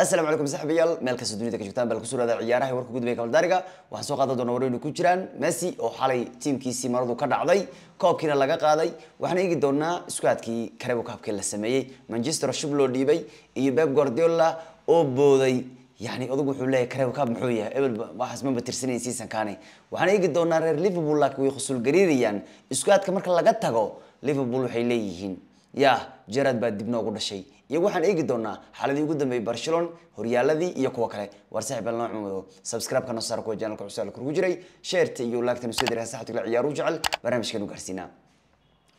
asalaamu calaykum saxbiyaal meel kasta dunida ka joogtaan bal ku suraada ciyaaraha warka gudbaya kaldaariga waxaan soo qaadan doonaa waraynu ku jiraan messi oo xalay tiimkiisii maradu ka dhacday koobkiina laga qaaday waxaan eegi doonaa iskuadkii karebo kaabkii la sameeyey manchester shub loo dhiibay iyo beb guardiola oo booday يعني أدوك حولي كريم كاب محوية قبل واحد من بترسيني سيسن كاني وحنا يجي دونا رير ليفربول لك ويخسر الجريريان يعني. إسكواد كمان كلا جت تجو ليفربول حيليهين ya jarad baa dib noogu dhashay iyo waxaan eegi doonaa xaaladii ugu dambeeyay barcelon horyaaladii iyo kuwa kale waar saaxib al noocmado subscribe-kana saar kuwa janalka cusaalka ugu jiray sheerta iyo laagtan usoo diraa saxabta ciyaaru jecel barnaamijkan u gaarsiinaa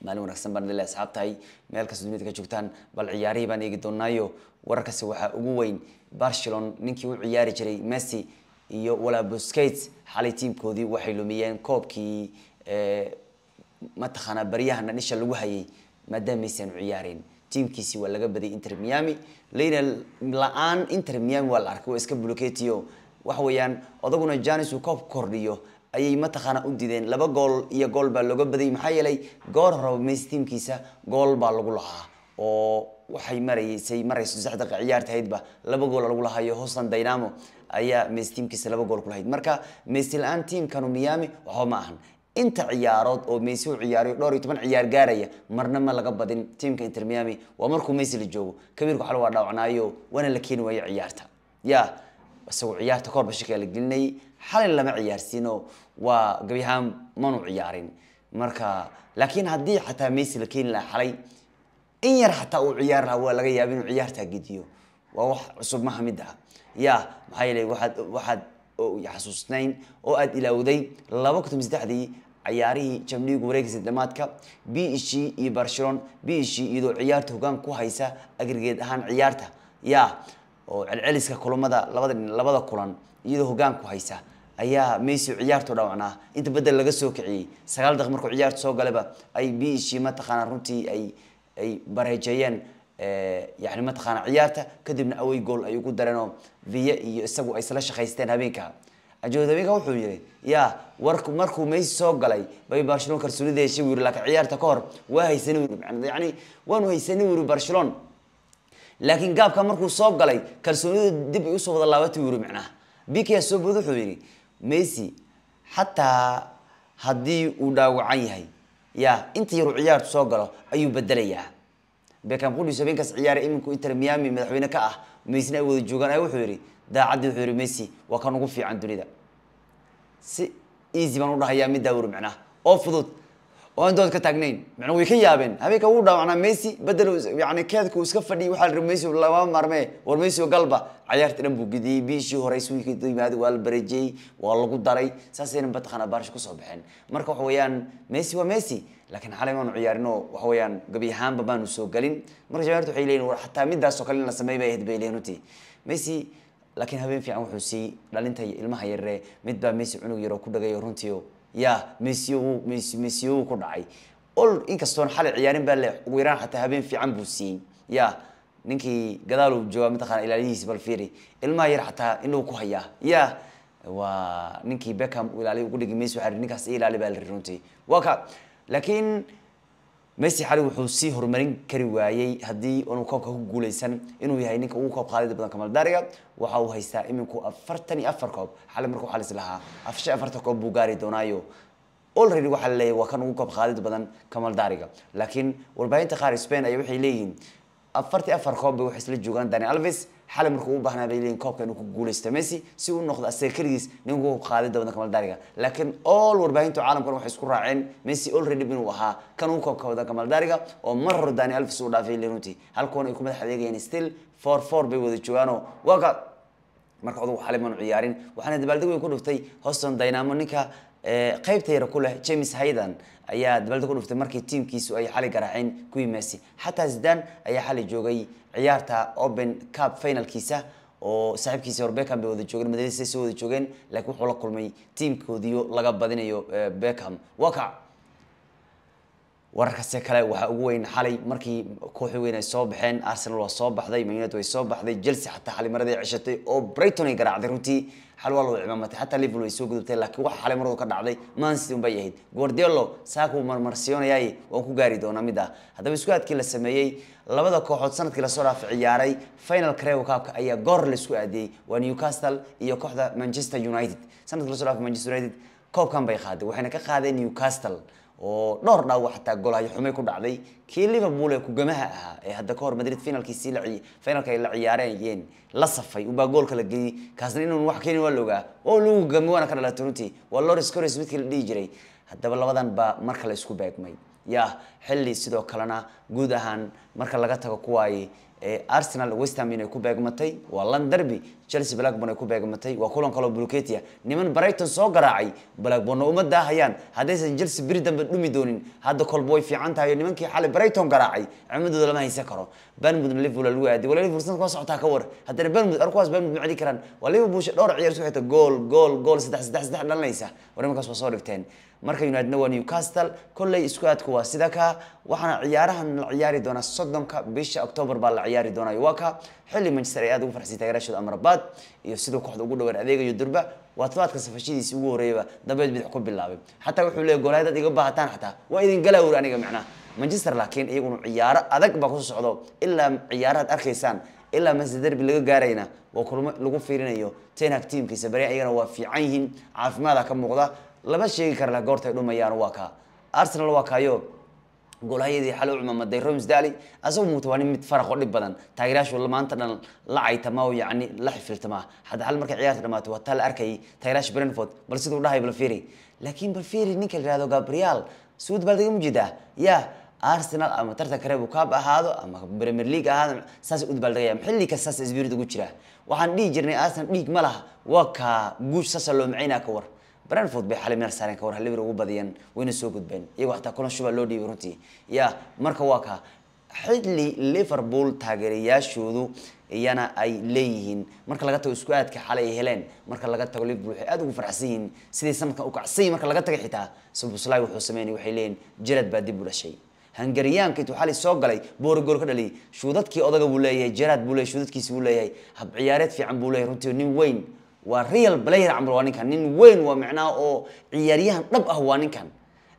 maalin wanaagsan baan dhilay asxaab meel kasta dunida ka joogtaan bal ciyaarihii baan eegi doonaayo wararkasi waxaa ugu weyn barcelon ninkii u ciyaari jiray messi iyo walaa buscates xalay tiimkoodii waxay lumiyeen koobkii mataqaanaa baryahana dhisha lagu hayay maadaama aysan ciyaareyn tiimkiisi waa laga baday inter miami leyna la-aan inter miami waa la arkay waa iska buloketiyo waxa weeyaan odaguna janis uu koob kordhiyo ayay mataqaanaa u dideen laba gool iyo gool baa looga baday maxaa yeelay goor horaba meys tiimkiisa gool baa lagu lahaa oo waxay maraysay marayso sax ciyaarta haydba laba gool lagu lahayo hostan dynamo ayaa meys tiimkiisa laba gool ku marka meys aan tiimkanu miami waxba ma ahan inta ciyaarood oo messi u ciyaaray dhowr iyo toban ciyaar gaaraya marna ma laga badin tiimka inter miami waa markuu messi la joogo kabiirku xal waa dhaawacnaayo waana la keeni waayo ciyaarta ya isagoo ciyaarta koorba shakaa la gelinayay xalay lama ciyaarsiino waa gabyahaan manu ciyaarin marka laakiin haddii xataa messi la keeni lahaa xalay in yar xataa uu ciyaar lahaa waa laga yaaba inuu ciyaartaa gediyo waa wax cusub maha mid ah ya maxaa yeele waaad waxaad oo xasuusnayn oo aad ilaawday laba kun saddexdii ciyaarihii jamliigu wareegaysa dhamaadka b g iyo barcelon b h iyadoo ciyaarta hoggaan ku haysa agrigeed ahaan ciyaarta yaa oo celceliska kulamada labada labada kulan iyadoo hoggaan ku haysa ayaa messi ciyaartu dhaawacnaa inta bedel laga soo kiciyey sagaal daqiiq markuu ciyaarta soo galayba ay b h mataqaanaa runtii ay ay bareejeeyeen Eh, yani mataqaana ciyaarta kadibna away gool ay ugu dareen oo iyo isagu ay isla shaqaysteen habeenka ajood habeenka wuxuu yidhi ya wark markuu meysi soo galay bay barcelona kalsoonida heshay wuri laakiin ciyaarta ka hor waa haysani wuri yani waanu haysani wuri barcelona laakiin gaabka markuu soo galay kalsoonida dib ay usoo wada laabatay wuri micnaha bika soo bood wuxuu yidhi messi xataa haddii uu dhaawacan yahay ya inta yaruu ciyaartu soo galo ayuu bedelayaa bekan qudhiiso habeenkaas ciyaaray iminku inter miami madaxweyne ka ah maysne ay wada joogaan wuxuu yihi daacaddii wuxuu yihi messi waa kan ugu fiican dunida si easy baan u dhahayaa middaa wuri micnaha oo fudud oo aan dood ka taagnayn macnaa way ka yaabeen habeenka wuu dhaawacnaa messi bedel yani keedka uu iska fadhiyay waxaa la messi lama maarmee war messi oo galba cayaartii dhan buu gidiyey biishii hore iswiika yimaaday waa la barejiyey waa lagu daray saasayna bataqana baarish kusoo baxeen marka waxa weeyaan messi waa messi laakiin xalay maanu ciyaarin waxa weeyaan gebi ahaanba maanu soo gelin marka jamaartu waxay leeyihin war xataa midaasoo kale in la sameey bay ahayd bay leeyihin runtii messi laakiin habeen fiican wuxuu siiyey dhalinta ilmaha yaree mid baa messi cunug yaroo ku dhagay runtii ya messi ms ku dhacay ol inkastoon xali ciyaarin baa le ugu yaraan xataa habeen fiican buu siiyey ya ninkii gadaal joogaa mataqana ilaalihiisi bal fiiri ilmaha yar xataa inuu ku hayaa ya waa ninkii beckham ilaaliy ugu dhigi maysi waa ninkaas i ilaali baa la runtii waa ka laakiin messi xali wuxuu sii horumarin kari waayey haddii inuu koobka ku guuleysan inuu yahay ninka ugu koob qaadida badan kamaldaariga waxa uu haystaa iminku afartan iyo afar koob xali markuu xalis lahaa afshan afartan koob buu gaari doonaayo already la laleeyahy waa kan ugu koob qaalid badan kamaldaariga laakiin warbaahinta qaar spain ayaa waxay leeyihiin afartii afar koob bay waxay isla joogaan daniel alves xalay markuu u baahnaa bay leeyiin koobka inuu ku guuleysto messi si uu noqdo asaga keligiis ninkuu qaaday dabadanka maaldaariga laakiin all warbaahinta caalamkan waxay isku raaceen messi already inuu ahaa kan ugu koobka wadanka maaldaariga oo mar hore dani alvis uu dhaafay lenunti halkuwan ay ku madax adeegayeen still four four bay wada joogaanoo waga marka odagu xalay maanu ciyaarin waxaana dabaaldeg weyn ku dhuftay hoston dynamo ninka Eh, qaybta yara ku james haydan ayaa dabalda ku dhuftay markii tiamkiisu ay xalay garaaceen kuwii mercy xataa zidan ayaa xali joogay ciyaarta open cup finalkiisa oo saaxiibkiisa hore beckham bay wada joogeen madridisay soo wada joogeen laakiin wuxuu la kulmay tiamkoodiyo laga badinayo eh, beckham wakac wararkasi kale waxaa ugu weyn xalay markii kooxi weyn ay soo baxeen arsenal waa soo baxday maned way soo baxday jelse xataa xalimaradii ceshatay oo brighton ay garaacday runtii xal waa lagu imaamatay xataa liverpool way soo gudubtay laakiin waxa xalay maradu ka dhacday man city unbay ahayd guardiolo saakuu marmarsiyoonayay waan ku gaari doonaa mid ah. haddaba isku aadkii la sameeyey labada kooxood sanadkii lasoo dhaafay ciyaaray final crego cup ayaa goor laisku aadiyey waa newcastle iyo kooxda manchester united sanadkii lasoo dhaafay manchester united koobkan bay qaaday waxayna ka qaadeen newcastle oo dhowr dhaawac xataa golahyo xumay ku dhacday kii liverpool ee kugamaha ahaa ee hadda kahor madrid finalkiisii finalka ay la ciyaareen la safay ubaa goolka la geliyey kaasna inuun wax keenin waa la ogaa oo lagu gamay waana ka dhalatay runtii waa loris coris midkii la dhihi jiray haddaba labadan baa marka la isku beegmay yah xilli sidoo kalena guud ahaan marka laga tago kuwaay arsenal westham inay ku beegmatay waa lon derby chelsea blackburn ay ku beegmatay waa kulan kaloo bulketia niman brighton soo garaacay blackburn oo ummaddaa hayaan haddaysan chelsea beri dambe dhumi doonin hadda kolba way fiican tahay nimankii xalay brighton garaacay cimadooda lama haysan karo banmud liverpool lagu aadi wala liverpool sanadka waa socotaa ka war haddana banmud arkuwaas banmud ma karaan waa liverpool dhowr ciyaar isku xigta gool gool gool saddex saddex saddex dhalanaysa war imankaas waa soo dhigteen marka united waa newcastle kolley isku-aadku waa sida ka waxaana ciyaarahan la ciyaari doonaa soddonka bisha octoobar baa la ciyaari doonayo waa xilli manchester ay aad ugu farxisay taageerashooda amrabaad iyo siduu kooxda ugu dhaweer adeegayo durba waa tobaadka safashidiisi ugu horreeyaba dabeed bidix ku bilaabay xataa wuxuu leeyay goolahay dad iga baahataan xataa waa idin galaawr aniga macnaha manchester laakiin iyaguna ciyaaro adag baa kusoo socdo ilaa ciyaaraad arkaysaan ilaa manchester derby laga gaarayna waa kulmo lagu fiirinayo ten hag tiimkiisa bari waa fiican yihiin caafimaada ka muuqda lama sheegi karla goortay dhumayaan waa kaa arsenal waa kaayo goolahayadii xal u cumaamaday roms daly asagu muuta mid faraqoo dhib badan taageerayaashu maanta dhan la caytama oo yacni la xifirtama hadda hal markay ciyaarta dhamaato waa taa la arkayay taageerayaasha brentford bal siduu dhahay balferi laakiin balferi ninka la yihahdo gabriel suud baa lagama jeedaa yaa arsenal ama tartanka rebu cup ahaado ama premier league ahaado saas ud baa xilli kasta saas spirit ugu jira waxaan dhihi jirnay arsenal dhiig ma laha waa kaa guush saasa loo macaynaa ka war brandford bay xalay meel saareen ka war halibir ugu badiyeen wayna soo gudbeen iyagoo xataa kulan shuba loo dhiibay runtii ya marka waa ka xilli liverpool taageerayaashoodu iyana ay leeyihiin marka laga tago isku aadka xalay ay heleen marka laga tago liverpool waxay aada ugu farxsan yihiin siday sanadkan u kacsan yihin marka laga tagay xitaa sabusly wuxuu sameynay waxay leeyihin jarad baa dib u dhashay hangariyaanka intuu soo galay boorigool ka dhaliyay shuudadkii odaga buu leeyahay jarad buu leeyahay shuudadkiisi buu leeyahay hab ciyaareed fiican buu leeyahay runtii nin weyn waa real player camal waa ninkan nin weyn waa micnaha oo ciyaaryahan dhab ah waa ninkan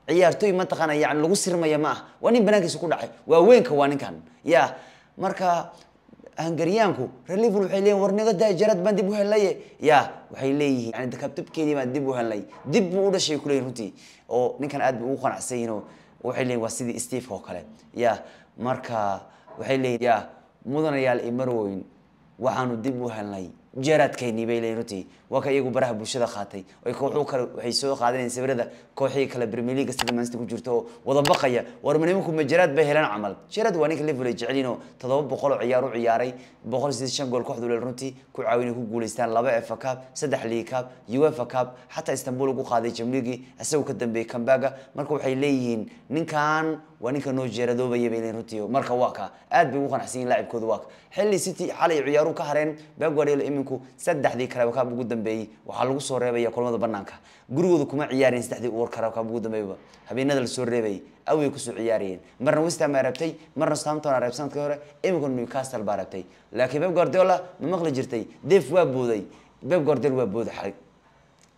ciyaartooy mataqaana yani lagu sirmaya ma ah waa nin banaankiisa ku dhacay waa weynka waa ninkan ya marka hangariyaanku reer waxay leeyihin war naga baan dib u helaye ya waxay leeyihiin yani dakabtabkeedii baan dib u helnay dib buu u dhashay ku leeyihin runtii oo ninkan aad buu ugu qanacsan yihin oo waxay leeyihin waa sidii steveka oo kale ya marka waxay leeyihin ya mudanayaal imarweyn waxaanu dib u helnay jaraadkeynii bay leeyihin runtii waa ka iyagu baraha bulshada qaatay wuxuu kale waxay soo qaadanayeen sawirada kooxihii kale premier league sida manchester ku jirto oo wada baqaya war ma nimanku ma jaraad bay heleen camal jaraad waa ninka liverpool ay jecelyihin oo toddoba boqol oo ciyaar u ciyaaray boqol sideed shan gool kooxdu leel runtii ku caawinay ku guulaystaan laba efa cup saddex league cup uefa cup xataa istanbul ugu qaaday jamligii isagoo ka dambeeyey kambaga marka waxay leeyihiin ninkan waa ninka noo jeeradoobaya bay leeyihin runtii marka waa ka aad bay ugu qanacsan yihin laacibkooda waa ka xilli city xalay ciyaaru ka hareen bagwarel haweenku saddexdii karaabakaab ugu dambeeyey waxaa lagu soo reebaya kulamada banaanka gurigooda kuma ciyaareen saddexdii uur karaabakaab ugu dambeeyba habeenada la soo reebayay away kusoo ciyaarayeen marna westham aa marna southampton aa rabtay hore imika newcastle baa rabtay laakiin beb guardiola ma maqli jirtay def waa booday beb guardiola waa booday xalay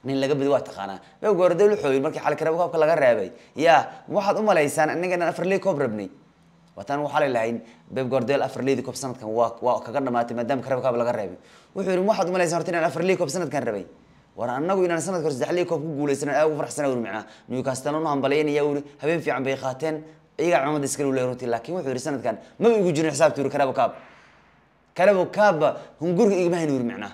nin laga badi waa taqaanaa beb guardiola wuxuu yidhi markii xalay karaabakaabka laga reebay yaa waxaad u malaysaan inagana afarlee koob rabnay watan waxaa la lahayn beb gordel afar lidi kob sanadkan waa kaga dhamaatay maadaama kareebkaaba laga reebay wuxuu yihi waxaad umalaysa horta inaan afar lii kob sanadkan rabay war anagu inaan sanadka hor saddex lii ku guulaysanan aad ugu faraxsana uri micnaa newcastle nu hambalyaynaya uri habeen fiican bay qaateen iyagaa cumada iskale ule runtii laakiin wuxuu yihi sanadkan maba igu jirin xisaabta uri karebo kaab karebo kaabba hunguriga igama hayn uri micnaa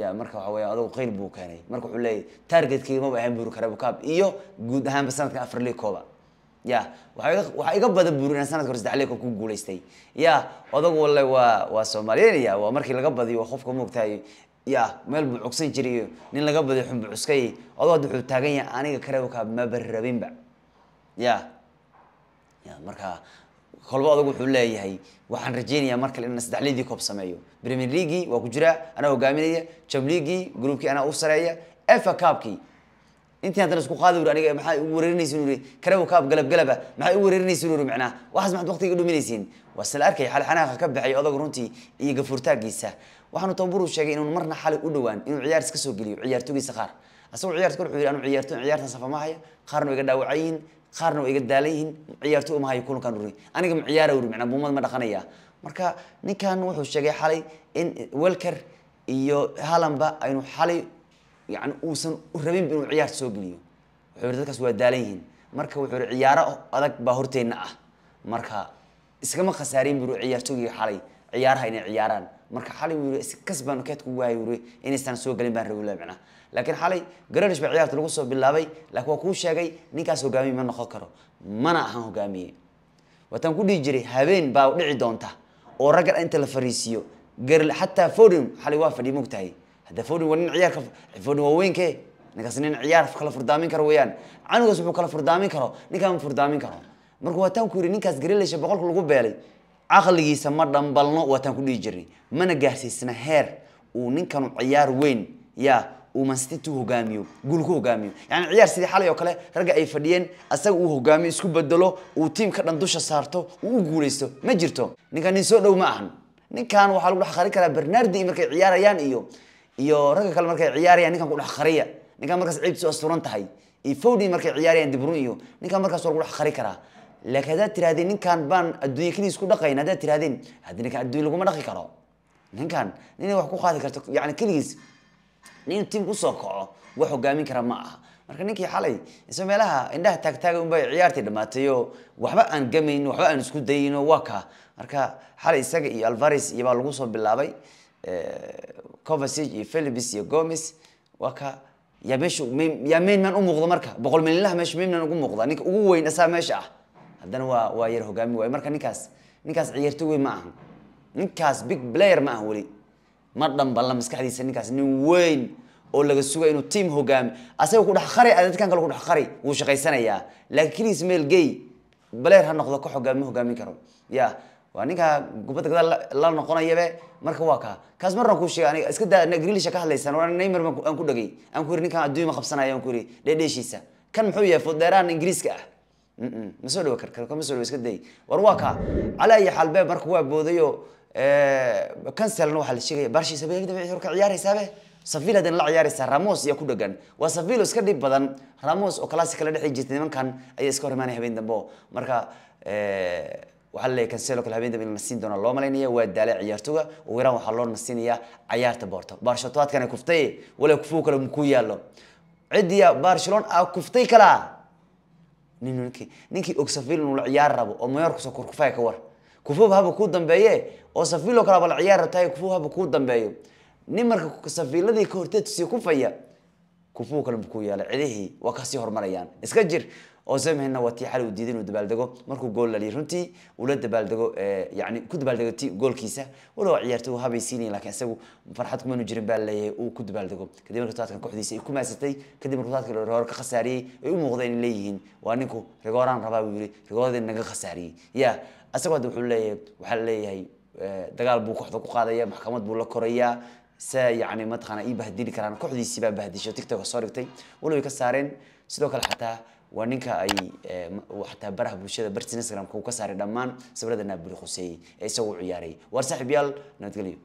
ya marka waxa weya adugu qayl buu keenay marka wuxuu leeyahy targetkeyga ahayn buri karebo kaab iyo guud ahaanba sanadkan afar lii kooba ya waxaa iga badan buuri inaan sanadka hore sadexle ku guulaystay ya odag wale waa waa soomaaliyeenaya waa markii laga badiyo qofka maogtahay ya meel buu cugsan jiriyo nin laga badiyo xunbu cuskay odog hadda wuxuu taagan yahay aniga kareewka maba rabinba ya ya marka kolba odag wuxuu leeyahay waxaan rajeynayaa mar kale inaan saddexleedii koob sameeyo premier leagui waa ku jiraa anaa hogaaminaya jam leagui groupkii anaa u sareeya efa cabkii intii haddana isku qaada uri aniga maxaa u wereerinaysin uri karew kaab galab galaba maxaa u wereerinaysin uri macnaha waxaas maxaad waqtiga dhuminaysiin waa sala arkay xalxanaaqa ka baxay odaga runtii iyo gafurtaagiisa waxaanu tababuuru sheegay inuun marna xalay u dhowaan inuu ciyaar iska soo geliyo ciyaartogiisa qaar asagoo ciyaarta wuxuu yidhi anu ciyaarto ciyaartan safa ma haya qaarna waa iga dhaawacan yihiin qaarna waa iga daalan yihiin ciyaarto uma hayo kulankan uri aniga ma ciyaara uri macnaa buumad ma dhaqanaya marka ninkan wuxuu sheegay xalay in welker iyo halamba aynu xalay yani uusan rabin inuu ciyaar soo geliyo wuxuu dadkaas waa daalan yihiin marka wuxuu ciyaaro adag baa horteenna ah marka iskama khasaarin buu ciyaartooyga xalay ciyaaraha inay ciyaaraan marka xalay wuu yiri kas baan keed ku waayay wuri inaysan soo galin baan rabay laamina laakiin xalay garalish baa ciyaarta lagu soo bilaabay laakiin waa kuu sheegay ninkaas hogaamiye ma noqon karo mana ahan hogaamiye wataan ku dhihi jiray habeen baa dhici doonta oo raggan inta la fariisiyo garal xataa forum xalay waa fadhi mogtahay hadda foden waa nin ciyaarka foden waa weynke ninkaasi nin ciyaar kala furdaamin karo weeyaan canugaas wuxuu kala furdaamin karo ninkaan ma furdaamin karo marka waataan ku yidhi ninkaas gareleysha boqolka lagu beelay caqligiisa ma dhambalno waataan ku dhihi jirnay mana gaarsiisna heer uu ninkanu ciyaar weyn yaa uu manstity hogaamiyo guul ku hogaamiyo yani ciyaar sidii xalay oo kale ragga ay fadhiyeen asaga uu hogaamiyo isku bedelo uu tiimka dhan dusha saarto uu u guuleysto ma jirto ninkan nin soo dhow ma ahan ninkan waxaa lagu dhex qarin karaa bernardi markay ciyaarayaan iyo iyo ragga kale markay ciyaarayaan ninkan kudhex khariya ninkan markaas ciibtiisu asturan tahay iyo fowdii markay ciyaarayaan dibrun iyo ninkan markaas war kudhex khari karaa laakiin haddaad tirahdeen ninkan baan adduunya keliis ku dhaqayn haddaad tirahdeen haddii ninkan adduunya laguma dhaqi karo ninkan nin wax ku qaadi karto yani keligiis nin tiim kusoo kaco wax hogaamin kara ma aha marka ninkii xalay isla meelaha indhaha taagtaaga unbay ciyaartii dhammaatayo waxba aan gamayn waxba aan isku dayino waa kaa marka xalay isaga iyo alvaris iyo baa lagu soo bilaabay Eh, covasig iyo philibis iyo gomis waa ka yaa meesha yaa mainman u muuqda marka boqol milinlaha meesha mainman ugu muuqda ninka ugu weyn asaa meesha ah haddana waa waa yar hogaami waayo marka ninkaas ninkaas ciyaarto weyn ma aha ninkaas big player ma aha weli ma dhambalna maskaxdiisa ninkaas nin weyn oo laga suga inuu team hogaami asaga ku dhex qari dadkan kale ku dhex qari wuu shaqaysanayaa laakiin keligiis meel gay player ha noqdo koox hogaami hogaamin karo ya waa ninkaa kubadda gadaal la noqonayabe marka waa kaa kaas marna ku sheeg aniga iska daa grilisha ka hadlaysan waa neymar aan ku dhagay aan ku yiri ninkaan adduunya ma qabsanayo aan ku yiri dheedheeshiisa kan muxuu yahay fodheerahan ingiriiska ah ma soo kar karka ma soo iska day war waa kaa calaa iyo xalbe marka waa boodayo cancelna waxaa la sheegaya barshiisa ka ciyaaraysaabe savila dan la ciyaaraysaa ramos ayaa ku dhagan waa savilo iska dhib badan ramos oo classic kala dhexi jirtay nimankan ayaa iska hor imaanay habeen dambe marka waxaa laleeyahay kanseelo kale habeen dambe in doona loo malaynaya waa daalay ciyaartoga ugu yaraan waxaa loo nasiinayaa cayaarta boorto barshatoadkana kuftay walaa kufuu kale makuu yaallo cidiya barcelona aa kuftay kalaa ninkii ninkii og safil inuu la ciyaar rabo oo mayorku soo korkufaya ka war kufuub haba kuu dambeeye oo safilo kalaba la ciyaar rabtaa kufuub haba kuu dambeeyo nin marka safiiladii ka horteed tusii kufaya kufuu kale makuu yaalla cidihii waa kasii horumarayaan iska jir osemehena waa tii xal uu diiday inuu dabaaldego markuu gool laliyo runtii ula dabaaldego eh, yani ku dabaaldego ti goolkiisa walow ciyaartay uu habaysiinaya laakiin isagu farxad kumanu jirin baa leeyahay uu ku dabaaldego kadib marka taadkan kooxdiisa ay ku maasatay kadib marka taadka rigoor ka khasaariyey ay u muuqdeen inay leeyihiin waa ninku rigooraan rabaa buu yiri rigooradii naga khasaariyey ya isagu hadda wuxuu leeyahay waxaa leeyahay eh, dagaal buu kooxda ku qaadaya maxkamad buu la korayaa se yani mataqaana i bahdili karaan kooxdiisii baa bahdisho tiktok soo dhigtay walow ay ka saareen sidoo kale xataa waa ninka ay eh, xataa baraha bulshada bartiis instagram-ka uu ka saaray dhammaan sawirada naabuli khuseeyey ee isagu ciyaaray waar saaxiib yaal nabadgelyo